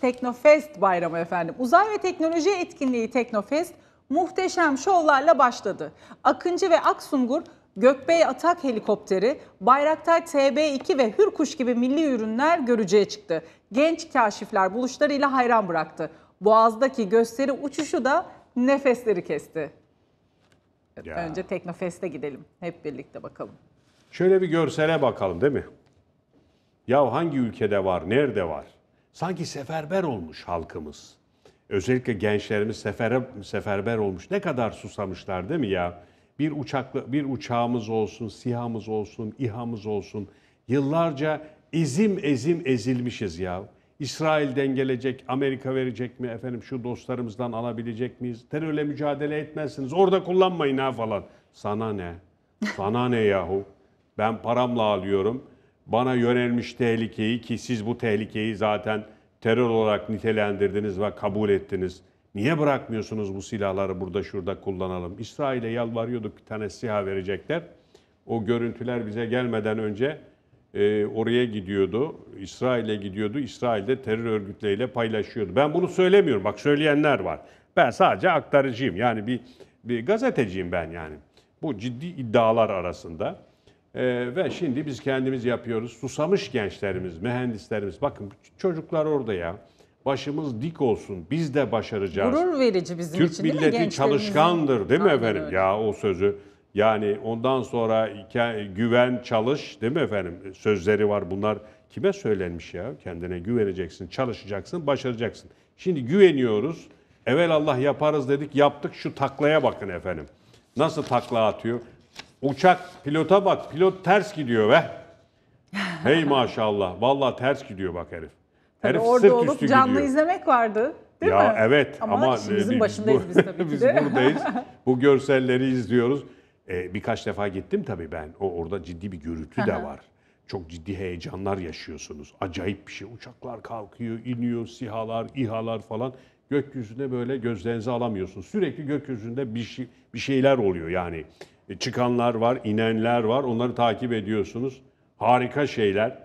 Teknofest bayramı efendim. Uzay ve teknoloji etkinliği Teknofest muhteşem şovlarla başladı. Akıncı ve Aksungur Gökbey Atak helikopteri, Bayraktar TB2 ve Hürkuş gibi milli ürünler görücüye çıktı. Genç kaşifler buluşlarıyla hayran bıraktı. Boğaz'daki gösteri uçuşu da nefesleri kesti. Ya. Önce Teknofest'e gidelim. Hep birlikte bakalım. Şöyle bir görsele bakalım değil mi? Ya hangi ülkede var, nerede var? Sanki seferber olmuş halkımız. Özellikle gençlerimiz sefere, seferber olmuş. Ne kadar susamışlar değil mi ya? Bir uçaklı bir uçağımız olsun, sihamız olsun, ihamız olsun. Yıllarca ezim ezim ezilmişiz ya. İsrail'den gelecek, Amerika verecek mi efendim şu dostlarımızdan alabilecek miyiz? Terörle mücadele etmezsiniz. Orada kullanmayın ha falan. Sana ne? Sana ne yahu? Ben paramla alıyorum bana yönelmiş tehlikeyi ki siz bu tehlikeyi zaten terör olarak nitelendirdiniz ve kabul ettiniz. Niye bırakmıyorsunuz bu silahları burada şurada kullanalım? İsrail'e yalvarıyorduk bir tane silah verecekler. O görüntüler bize gelmeden önce e, oraya gidiyordu. İsrail'e gidiyordu. İsrail'de terör örgütleriyle paylaşıyordu. Ben bunu söylemiyorum. Bak söyleyenler var. Ben sadece aktarıcıyım. Yani bir, bir gazeteciyim ben yani. Bu ciddi iddialar arasında. Ee, ve şimdi biz kendimiz yapıyoruz. Susamış gençlerimiz, mühendislerimiz. Bakın çocuklar orada ya. Başımız dik olsun. Biz de başaracağız. Gurur verici bizim Türk için değil milleti mi? çalışkandır değil mi Aynen efendim? öyle. Ya o sözü. Yani ondan sonra güven, çalış değil mi efendim? Sözleri var bunlar. Kime söylenmiş ya? Kendine güveneceksin, çalışacaksın, başaracaksın. Şimdi güveniyoruz. Evel Allah yaparız dedik, yaptık. Şu taklaya bakın efendim. Nasıl takla atıyor? Uçak pilota bak. Pilot ters gidiyor be. hey maşallah. vallahi ters gidiyor bak herif. herif orada olup canlı gidiyor. izlemek vardı. Değil ya mi? evet ama, ama işimizin e, başındayız bu, biz tabii ki de. biz buradayız. Bu görselleri izliyoruz. Ee, birkaç defa gittim tabii ben. O orada ciddi bir gürültü de var. Çok ciddi heyecanlar yaşıyorsunuz. Acayip bir şey. Uçaklar kalkıyor, iniyor, sihalar, ihalar falan. gökyüzünde böyle gözlerinizi alamıyorsunuz. Sürekli gökyüzünde bir şey bir şeyler oluyor yani. E, çıkanlar var, inenler var. Onları takip ediyorsunuz. Harika şeyler.